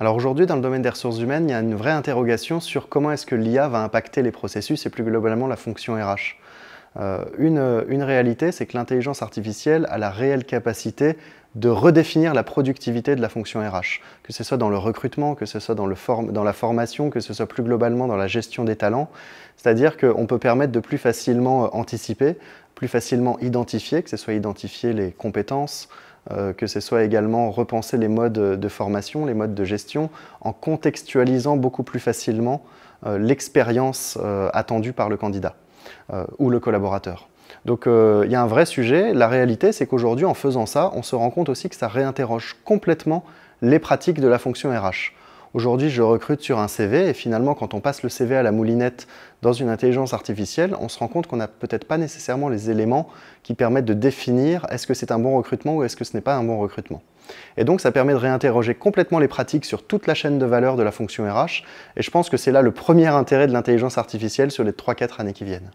Alors aujourd'hui, dans le domaine des ressources humaines, il y a une vraie interrogation sur comment est-ce que l'IA va impacter les processus et plus globalement la fonction RH. Euh, une, réalité, c'est que l'intelligence artificielle a la réelle capacité de redéfinir la productivité de la fonction RH, que ce soit dans le recrutement, que ce soit dans, dans la formation, que ce soit plus globalement dans la gestion des talents. C'est-à-dire qu'on peut permettre de plus facilement euh, anticiper, plus facilement identifier, que ce soit identifier les compétences, euh, que ce soit également repenser les modes de formation, les modes de gestion, en contextualisant beaucoup plus facilement euh, l'expérience euh, attendue par le candidat ou le collaborateur. Donc il y a un vrai sujet. La réalité, c'est qu'aujourd'hui, en faisant ça, on se rend compte aussi que ça réinterroge complètement les pratiques de la fonction RH. Aujourd'hui, je recrute sur un CV et finalement, quand on passe le CV à la moulinette dans une intelligence artificielle, on se rend compte qu'on n'a peut-être pas nécessairement les éléments qui permettent de définir est-ce que c'est un bon recrutement ou est-ce que ce n'est pas un bon recrutement. Et donc, ça permet de réinterroger complètement les pratiques sur toute la chaîne de valeur de la fonction RH. Et je pense que c'est là le premier intérêt de l'intelligence artificielle sur les 3-4 années qui viennent.